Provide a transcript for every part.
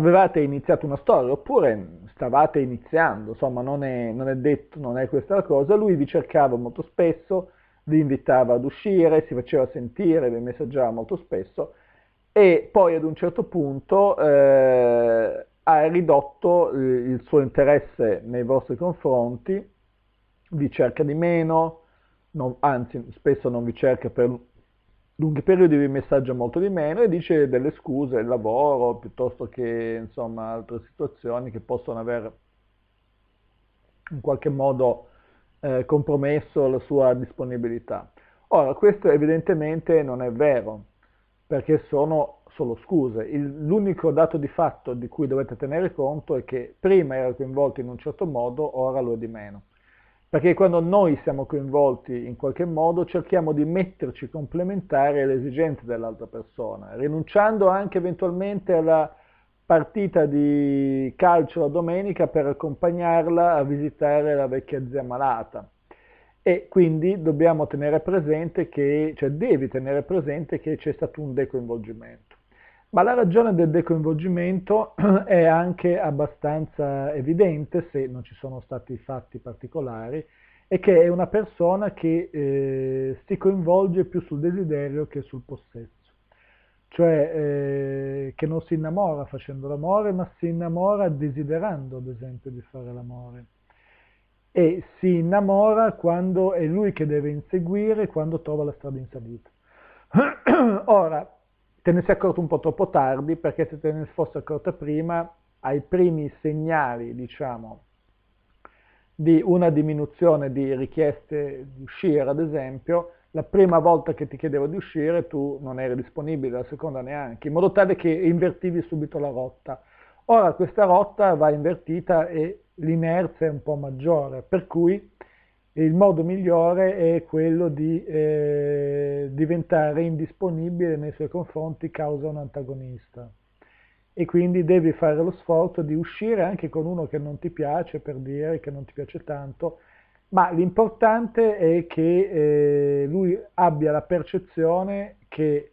avevate iniziato una storia oppure stavate iniziando, insomma non è, non è detto, non è questa la cosa, lui vi cercava molto spesso, vi invitava ad uscire, si faceva sentire, vi messaggiava molto spesso e poi ad un certo punto eh, ha ridotto il suo interesse nei vostri confronti, vi cerca di meno, non, anzi spesso non vi cerca per lunghi periodi messaggia molto di meno e dice delle scuse, il lavoro, piuttosto che insomma altre situazioni che possono aver in qualche modo eh, compromesso la sua disponibilità. Ora, questo evidentemente non è vero, perché sono solo scuse. l'unico dato di fatto di cui dovete tenere conto è che prima era coinvolto in un certo modo, ora lo è di meno perché quando noi siamo coinvolti in qualche modo cerchiamo di metterci complementari alle esigenze dell'altra persona, rinunciando anche eventualmente alla partita di calcio la domenica per accompagnarla a visitare la vecchia zia malata. E quindi dobbiamo tenere presente che, cioè devi tenere presente che c'è stato un decoinvolgimento. Ma la ragione del decoinvolgimento è anche abbastanza evidente, se non ci sono stati fatti particolari, è che è una persona che eh, si coinvolge più sul desiderio che sul possesso cioè eh, che non si innamora facendo l'amore, ma si innamora desiderando, ad esempio, di fare l'amore. E si innamora quando è lui che deve inseguire, quando trova la strada in salita. Ora, se ne si è accorto un po' troppo tardi perché se te ne fosse accorta prima, ai primi segnali, diciamo, di una diminuzione di richieste di uscire, ad esempio, la prima volta che ti chiedevo di uscire tu non eri disponibile, la seconda neanche, in modo tale che invertivi subito la rotta. Ora questa rotta va invertita e l'inerzia è un po' maggiore, per cui il modo migliore è quello di eh, diventare indisponibile nei suoi confronti causa un antagonista. E quindi devi fare lo sforzo di uscire anche con uno che non ti piace, per dire che non ti piace tanto, ma l'importante è che eh, lui abbia la percezione che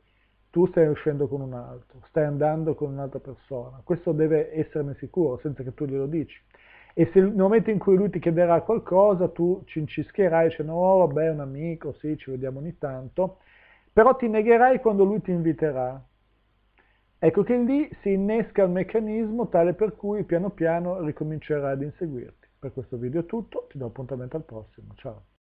tu stai uscendo con un altro, stai andando con un'altra persona. Questo deve esserne sicuro, senza che tu glielo dici e se nel momento in cui lui ti chiederà qualcosa tu cincischerai dicendo oh vabbè un amico, sì ci vediamo ogni tanto, però ti negherai quando lui ti inviterà. Ecco che lì si innesca il meccanismo tale per cui piano piano ricomincerà ad inseguirti. Per questo video è tutto, ti do appuntamento al prossimo, ciao!